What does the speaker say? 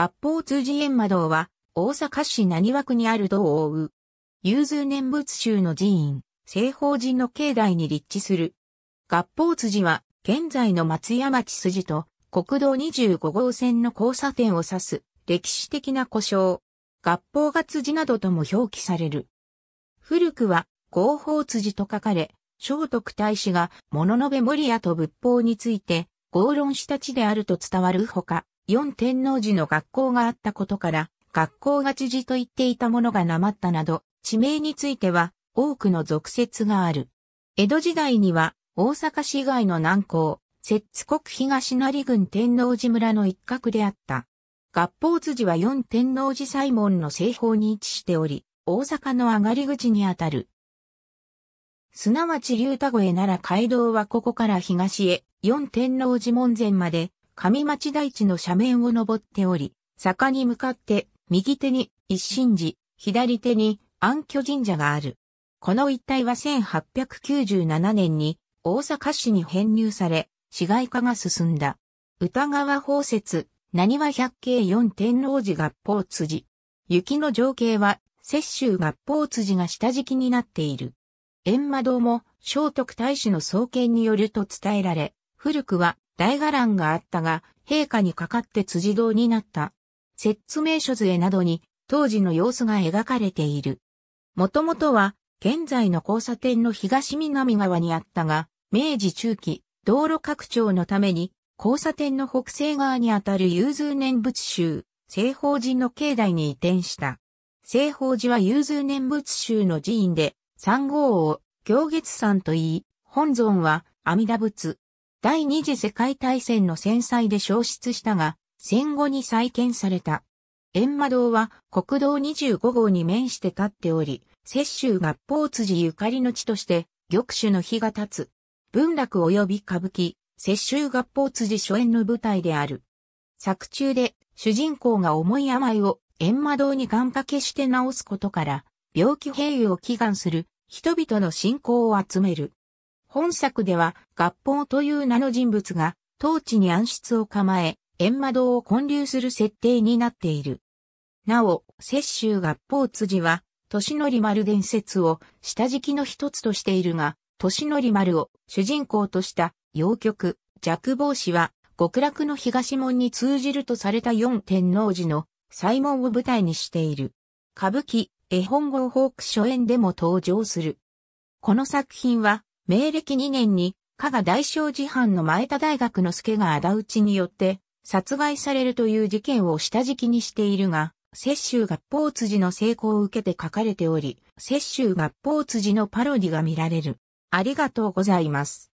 合法通寺円魔堂は、大阪市浪和区にある堂を追う。有数念仏宗の寺院、西方寺の境内に立地する。合法辻は、現在の松山地筋と国道25号線の交差点を指す歴史的な故障。合法が辻などとも表記される。古くは合法辻と書かれ、聖徳太子が物のべ守屋と仏法について合論した地であると伝わるほか、四天王寺の学校があったことから、学校が知事と言っていたものがなまったなど、地名については多くの俗説がある。江戸時代には大阪市外の南港、摂津国東成郡天王寺村の一角であった。合法辻は四天王寺西門の西方に位置しており、大阪の上がり口にあたる。すなわち竜太越なら街道はここから東へ、四天王寺門前まで、上町大地の斜面を登っており、坂に向かって右手に一神寺、左手に安居神社がある。この一帯は1897年に大阪市に編入され、市街化が進んだ。歌川宝節、何は百景四天王寺合法辻。雪の情景は、雪州合法辻が下敷きになっている。閻魔堂も、聖徳太子の創建によると伝えられ、古くは大伽藍があったが、陛下にかかって辻堂になった。説明書図絵などに当時の様子が描かれている。もともとは現在の交差点の東南側にあったが、明治中期、道路拡張のために交差点の北西側にあたる融通念仏宗、西方寺の境内に移転した。西方寺は融通念仏宗の寺院で、三号を行月山と言い、本尊は阿弥陀仏、第二次世界大戦の戦災で消失したが、戦後に再建された。閻魔堂は国道25号に面して立っており、雪州合法辻ゆかりの地として玉州の日が立つ。文楽及び歌舞伎、雪州合法辻初演の舞台である。作中で主人公が重い病を閻魔堂に願掛けして治すことから、病気併用を祈願する人々の信仰を集める。本作では、合法という名の人物が、当地に暗室を構え、閻魔堂を建立する設定になっている。なお、雪州合法辻は、年のり丸伝説を下敷きの一つとしているが、年のり丸を主人公とした洋曲、弱帽子は、極楽の東門に通じるとされた四天王寺の西門を舞台にしている。歌舞伎、絵本ホーク初演でも登場する。この作品は、明暦2年に、加賀大正寺藩の前田大学の助が仇討ちによって、殺害されるという事件を下敷きにしているが、雪州合法辻の成功を受けて書かれており、雪州合法辻のパロディが見られる。ありがとうございます。